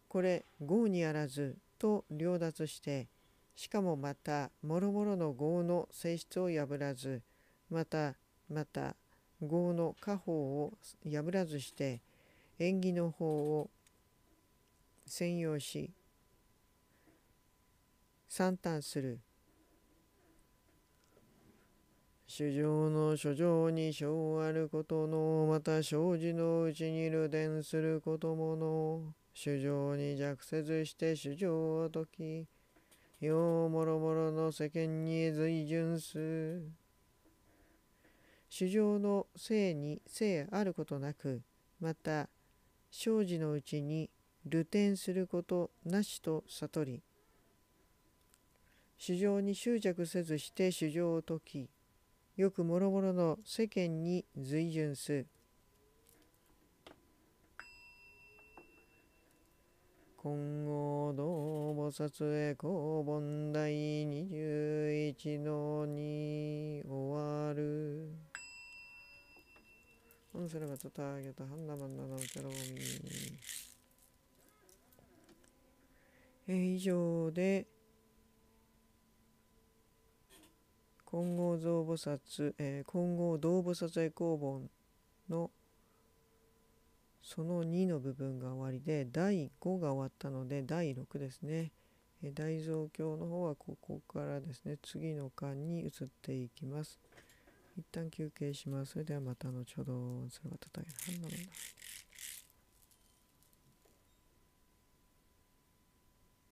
これうにあらずと両立してしかもまたもろもろのうの性質を破らずまたまたうの家宝を破らずして縁起の法を専用し惨憺する主情の書状に生あることのまた生じのうちに流伝することもの主情に弱せずして主情を解きようもろもろの世間に随順す主情の性に性あることなくまた生じのうちに流転することなしと悟り主情に執着せずして主情を解きよく諸々の世間に随順す金剛道菩薩へ公文第十一の二終わる。本世の方ターゲットハンダマンナのチャロミえー、以上で金剛像菩薩、えー、金剛道菩薩絵工本のその2の部分が終わりで第5が終わったので第6ですね、えー、大蔵経の方はここからですね次の巻に移っていきます一旦休憩しますそれではまた後ほどそれはたたえる